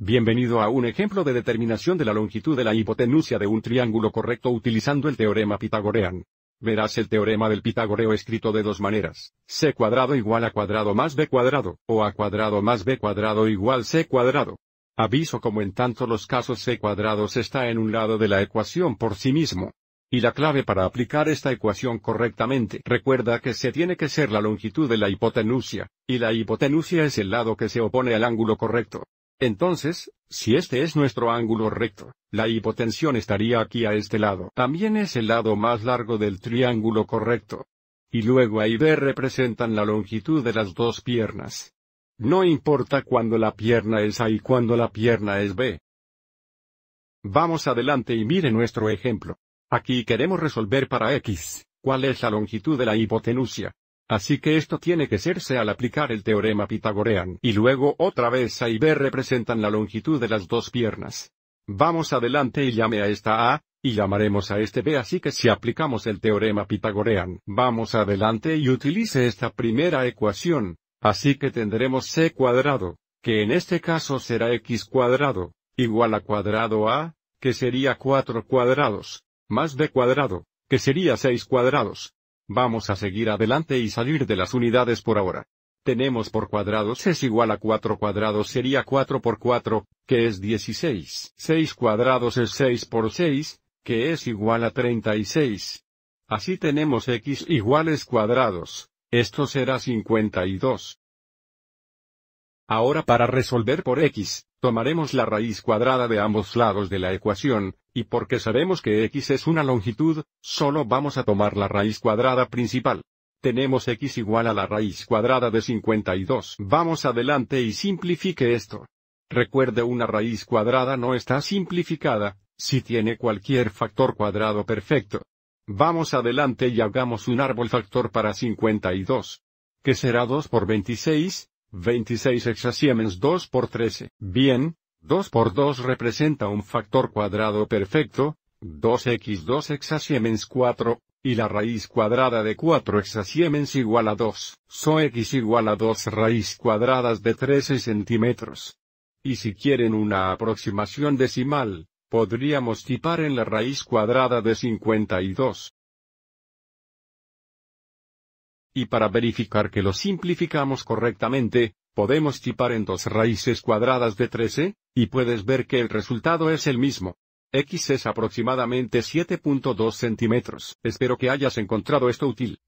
Bienvenido a un ejemplo de determinación de la longitud de la hipotenusa de un triángulo correcto utilizando el teorema pitagoreano. Verás el teorema del pitagoreo escrito de dos maneras, c cuadrado igual a cuadrado más b cuadrado, o a cuadrado más b cuadrado igual c cuadrado. Aviso como en tanto los casos c cuadrados está en un lado de la ecuación por sí mismo. Y la clave para aplicar esta ecuación correctamente recuerda que se tiene que ser la longitud de la hipotenusa, y la hipotenusa es el lado que se opone al ángulo correcto. Entonces, si este es nuestro ángulo recto, la hipotensión estaría aquí a este lado. También es el lado más largo del triángulo correcto. Y luego A y B representan la longitud de las dos piernas. No importa cuándo la pierna es A y cuándo la pierna es B. Vamos adelante y mire nuestro ejemplo. Aquí queremos resolver para X, cuál es la longitud de la hipotenusa. Así que esto tiene que hacerse al aplicar el teorema pitagorean. Y luego otra vez A y B representan la longitud de las dos piernas. Vamos adelante y llame a esta A, y llamaremos a este B así que si aplicamos el teorema pitagorean. vamos adelante y utilice esta primera ecuación, así que tendremos C cuadrado, que en este caso será X cuadrado, igual a cuadrado A, que sería 4 cuadrados, más B cuadrado, que sería 6 cuadrados, Vamos a seguir adelante y salir de las unidades por ahora. Tenemos por cuadrados es igual a 4 cuadrados sería 4 por 4, que es dieciséis. 6 cuadrados es 6 por 6, que es igual a 36. Así tenemos x iguales cuadrados. Esto será y dos. Ahora para resolver por x, tomaremos la raíz cuadrada de ambos lados de la ecuación, y porque sabemos que x es una longitud, solo vamos a tomar la raíz cuadrada principal. Tenemos x igual a la raíz cuadrada de 52. Vamos adelante y simplifique esto. Recuerde una raíz cuadrada no está simplificada, si tiene cualquier factor cuadrado perfecto. Vamos adelante y hagamos un árbol factor para 52. ¿Qué será 2 por 26, 26 hexasiemens 2 por 13. Bien, 2 por 2 representa un factor cuadrado perfecto, 2x2 hexasiemens 4, y la raíz cuadrada de 4 hexasiemens igual a 2. So x igual a 2 raíz cuadradas de 13 centímetros. Y si quieren una aproximación decimal, podríamos tipar en la raíz cuadrada de 52. Y para verificar que lo simplificamos correctamente, podemos chipar en dos raíces cuadradas de 13, y puedes ver que el resultado es el mismo. X es aproximadamente 7.2 centímetros. Espero que hayas encontrado esto útil.